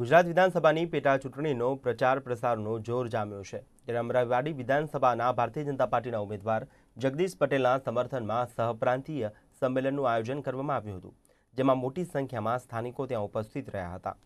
ગુજરાત વિધાનસભાની પેટા ચૂંટણીનો પ્રચાર પ્રસારનો જોર જામ્યો છે ત્યારે અમરાવાડી વિધાનસભાના ભારતીય જનતા પાર્ટીના ઉમેદવાર જગદીશ પટેલના સમર્થનમાં સહપ્રાંતીય સંમેલનનું આયોજન કરવામાં આવ્યું હતું જેમાં મોટી સંખ્યામાં સ્થાનિકો ત્યાં ઉપસ્થિત રહ્યા હતા